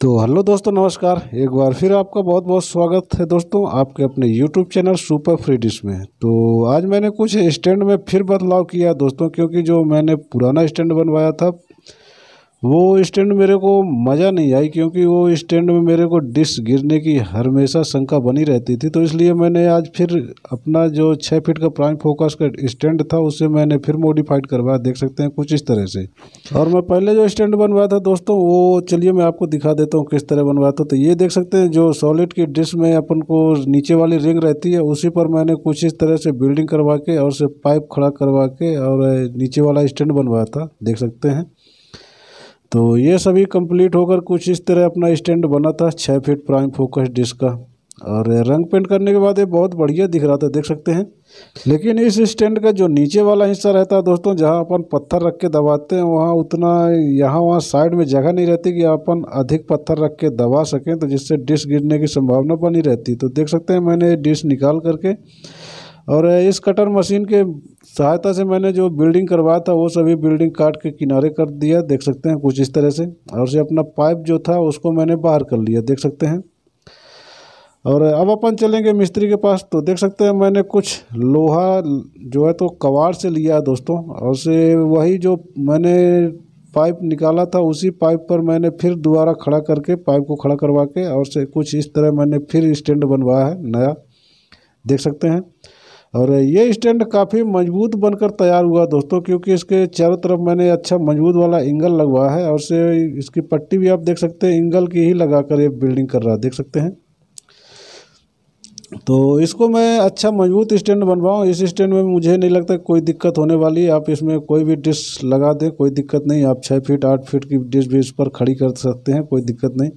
तो हेलो दोस्तों नमस्कार एक बार फिर आपका बहुत बहुत स्वागत है दोस्तों आपके अपने YouTube channel super free dish में तो आज मैंने कुछ स्टैंड में फिर बदलाव किया दोस्तों क्योंकि जो मैंने पुराना स्टैंड बनवाया था वो स्टैंड मेरे को मज़ा नहीं आई क्योंकि वो स्टैंड में मेरे को डिस्क गिरने की हमेशा शंका बनी रहती थी तो इसलिए मैंने आज फिर अपना जो छः फीट का प्राइम फोकस का स्टैंड था उसे मैंने फिर मॉडिफाइड करवाया देख सकते हैं कुछ इस तरह से और मैं पहले जो स्टैंड बनवाया था दोस्तों वो चलिए मैं आपको दिखा देता हूँ किस तरह बनवाया था तो ये देख सकते हैं जो सॉलिड की डिश में अपन को नीचे वाली रिंग रहती है उसी पर मैंने कुछ इस तरह से बिल्डिंग करवा के और उसे पाइप खड़ा करवा के और नीचे वाला स्टैंड बनवाया था देख सकते हैं तो ये सभी कंप्लीट होकर कुछ इस तरह अपना स्टैंड बना था छः फीट प्राइम फोकस डिस्क का और रंग पेंट करने के बाद ये बहुत बढ़िया दिख रहा था देख सकते हैं लेकिन इस स्टैंड का जो नीचे वाला हिस्सा रहता है दोस्तों जहां अपन पत्थर रख के दबाते हैं वहां उतना यहाँ वहाँ साइड में जगह नहीं रहती कि अपन अधिक पत्थर रख के दबा सकें तो जिससे डिश गिरने की संभावना बनी रहती तो देख सकते हैं मैंने डिश निकाल करके और इस कटर मशीन के सहायता से मैंने जो बिल्डिंग करवाया था वो सभी बिल्डिंग काट के किनारे कर दिया देख सकते हैं कुछ इस तरह से और से अपना पाइप जो था उसको मैंने बाहर कर लिया देख सकते हैं और अब अपन चलेंगे मिस्त्री के पास तो देख सकते हैं मैंने कुछ लोहा जो है तो कवाड़ से लिया दोस्तों और से वही जो मैंने पाइप निकाला था उसी पाइप पर मैंने फिर दोबारा खड़ा करके पाइप को खड़ा करवा के और से कुछ इस तरह मैंने फिर स्टैंड बनवाया है नया देख सकते हैं और ये स्टैंड काफ़ी मजबूत बनकर तैयार हुआ दोस्तों क्योंकि इसके चारों तरफ मैंने अच्छा मजबूत वाला एंगल लगवाया है और से इसकी पट्टी भी आप देख सकते हैं एंगल की ही लगा कर ये बिल्डिंग कर रहा है देख सकते हैं तो इसको मैं अच्छा मजबूत स्टैंड बनवाऊँ इस स्टैंड में मुझे नहीं लगता कोई दिक्कत होने वाली है आप इसमें कोई भी डिश लगा दें कोई दिक्कत नहीं आप छः फीट आठ फीट की डिश भी इस पर खड़ी कर सकते हैं कोई दिक्कत नहीं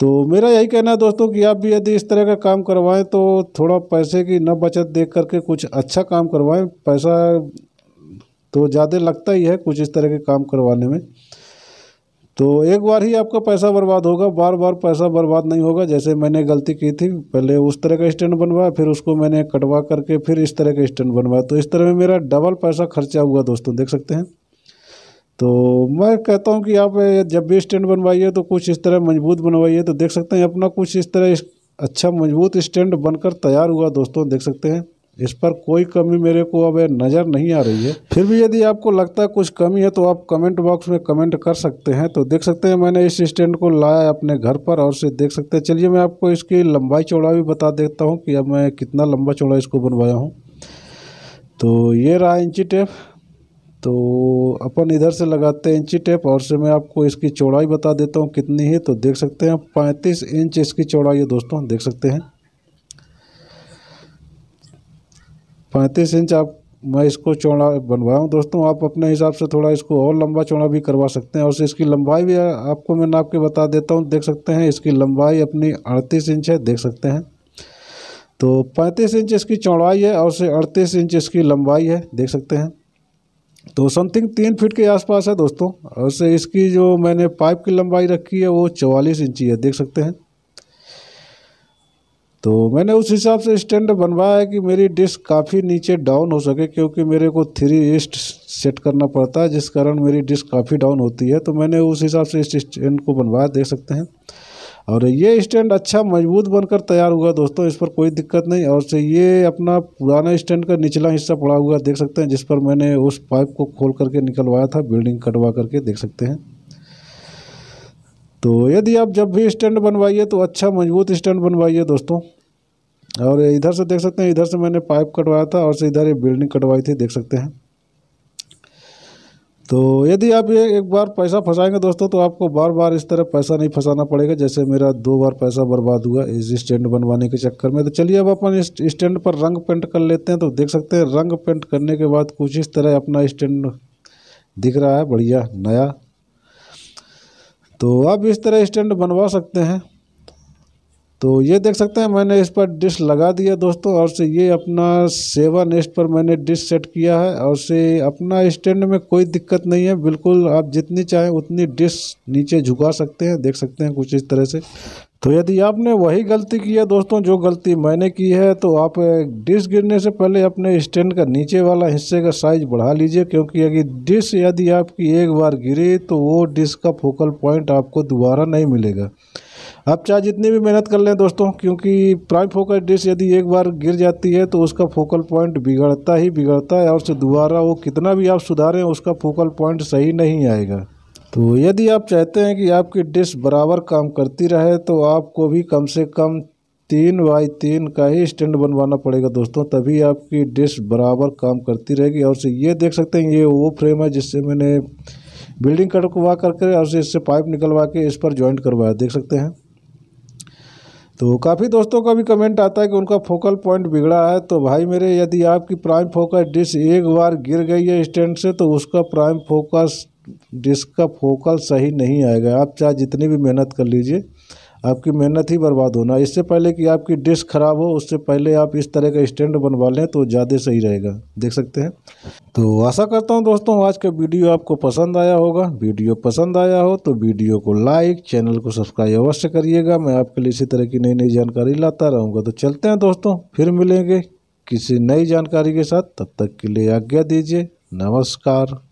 तो मेरा यही कहना है दोस्तों कि आप भी यदि इस तरह का काम करवाएं तो थोड़ा पैसे की न बचत देख करके कुछ अच्छा काम करवाएं पैसा तो ज़्यादा लगता ही है कुछ इस तरह के काम करवाने में तो एक बार ही आपका पैसा बर्बाद होगा बार बार पैसा बर्बाद नहीं होगा जैसे मैंने गलती की थी पहले उस तरह का स्टैंड बनवाया फिर उसको मैंने कटवा करके फिर इस तरह का स्टैंड बनवाया तो इस तरह में मेरा डबल पैसा खर्चा हुआ दोस्तों देख सकते हैं तो मैं कहता हूँ कि आप जब भी स्टैंड बनवाइए तो कुछ इस तरह मजबूत बनवाइए तो देख सकते हैं अपना कुछ इस तरह इस अच्छा मजबूत स्टैंड बनकर तैयार हुआ दोस्तों देख सकते हैं इस पर कोई कमी मेरे को अब नज़र नहीं आ रही है फिर भी यदि आपको लगता है कुछ कमी है तो आप कमेंट बॉक्स में कमेंट कर सकते हैं तो देख सकते हैं मैंने इस स्टैंड को लाया अपने घर पर और से देख सकते हैं चलिए मैं आपको इसकी लंबाई चौड़ा भी बता देता हूँ कि अब मैं कितना लंबा चौड़ा इसको बनवाया हूँ तो ये रहा इंची टेप तो अपन इधर से लगाते हैं इंची टेप और से मैं आपको इसकी चौड़ाई बता देता हूँ कितनी है तो देख सकते हैं पैंतीस इंच इसकी चौड़ाई है दोस्तों देख सकते हैं पैंतीस इंच आप मैं इसको चौड़ा बनवाया हूँ दोस्तों आप अपने हिसाब से थोड़ा इसको और लंबा चौड़ा भी करवा सकते हैं और इसकी लंबाई भी आपको मैं नाप के बता देता हूँ देख सकते हैं इसकी लंबाई अपनी अड़तीस इंच है देख सकते हैं तो पैंतीस इंच इसकी चौड़ाई है और से अड़तीस इंच इसकी लंबाई है देख सकते हैं तो समथिंग तीन फीट के आसपास है दोस्तों और इसकी जो मैंने पाइप की लंबाई रखी है वो चवालीस इंची है देख सकते हैं तो मैंने उस हिसाब से स्टैंड बनवाया है कि मेरी डिस्क काफ़ी नीचे डाउन हो सके क्योंकि मेरे को थ्री ईस्ट सेट करना पड़ता है जिस कारण मेरी डिस्क काफ़ी डाउन होती है तो मैंने उस हिसाब से इस स्टैंड को बनवाया देख सकते हैं और ये स्टैंड अच्छा मजबूत बनकर तैयार हुआ दोस्तों इस पर कोई दिक्कत नहीं और से ये अपना पुराना स्टैंड का निचला हिस्सा पड़ा हुआ देख सकते हैं जिस पर मैंने उस पाइप को खोल करके निकलवाया था बिल्डिंग कटवा करके देख सकते हैं तो यदि आप जब भी स्टैंड बनवाइए तो अच्छा मजबूत स्टैंड बनवाइए दोस्तों और इधर से देख सकते हैं इधर से मैंने पाइप कटवाया था और से इधर ये बिल्डिंग कटवाई थी देख सकते हैं तो यदि आप ये एक बार पैसा फंसाएंगे दोस्तों तो आपको बार बार इस तरह पैसा नहीं फंसाना पड़ेगा जैसे मेरा दो बार पैसा बर्बाद हुआ इस स्टैंड बनवाने के चक्कर में तो चलिए अब अपन इस स्टैंड पर रंग पेंट कर लेते हैं तो देख सकते हैं रंग पेंट करने के बाद कुछ इस तरह अपना स्टैंड दिख रहा है बढ़िया नया तो आप इस तरह स्टैंड बनवा सकते हैं तो ये देख सकते हैं मैंने इस पर डिश लगा दिया दोस्तों और से ये अपना सेवन इस पर मैंने डिश सेट किया है और से अपना स्टैंड में कोई दिक्कत नहीं है बिल्कुल आप जितनी चाहें उतनी डिश नीचे झुका सकते हैं देख सकते हैं कुछ इस तरह से तो यदि आपने वही गलती की है दोस्तों जो गलती मैंने की है तो आप डिश गिरने से पहले अपने स्टैंड का नीचे वाला हिस्से का साइज बढ़ा लीजिए क्योंकि यदि डिश यदि आपकी एक बार गिरी तो वो डिश का फोकल पॉइंट आपको दोबारा नहीं मिलेगा आप चाहे जितनी भी मेहनत कर लें दोस्तों क्योंकि प्राइम फोकस डिश यदि एक बार गिर जाती है तो उसका फोकल पॉइंट बिगड़ता ही बिगड़ता है और से दोबारा वो कितना भी आप सुधारें उसका फोकल पॉइंट सही नहीं आएगा तो यदि आप चाहते हैं कि आपकी डिश बराबर काम करती रहे तो आपको भी कम से कम तीन बाई तीन का ही स्टैंड बनवाना पड़ेगा दोस्तों तभी आपकी डिश बराबर काम करती रहेगी और से ये देख सकते हैं ये वो फ्रेम है जिससे मैंने बिल्डिंग कटवा करके और से इससे पाइप निकलवा के इस पर ज्वाइंट करवाया देख सकते हैं तो काफ़ी दोस्तों का भी कमेंट आता है कि उनका फोकल पॉइंट बिगड़ा है तो भाई मेरे यदि आपकी प्राइम फोकस डिश एक बार गिर गई है स्टैंड से तो उसका प्राइम फोकस डिस्क का फोकल सही नहीं आएगा आप चाहे जितनी भी मेहनत कर लीजिए आपकी मेहनत ही बर्बाद होना इससे पहले कि आपकी डिश ख़राब हो उससे पहले आप इस तरह का स्टैंड बनवा लें तो ज़्यादा सही रहेगा देख सकते हैं तो आशा करता हूं दोस्तों आज का वीडियो आपको पसंद आया होगा वीडियो पसंद आया हो तो वीडियो को लाइक चैनल को सब्सक्राइब अवश्य करिएगा मैं आपके लिए इसी तरह की नई नई जानकारी लाता रहूँगा तो चलते हैं दोस्तों फिर मिलेंगे किसी नई जानकारी के साथ तब तक के लिए आज्ञा दीजिए नमस्कार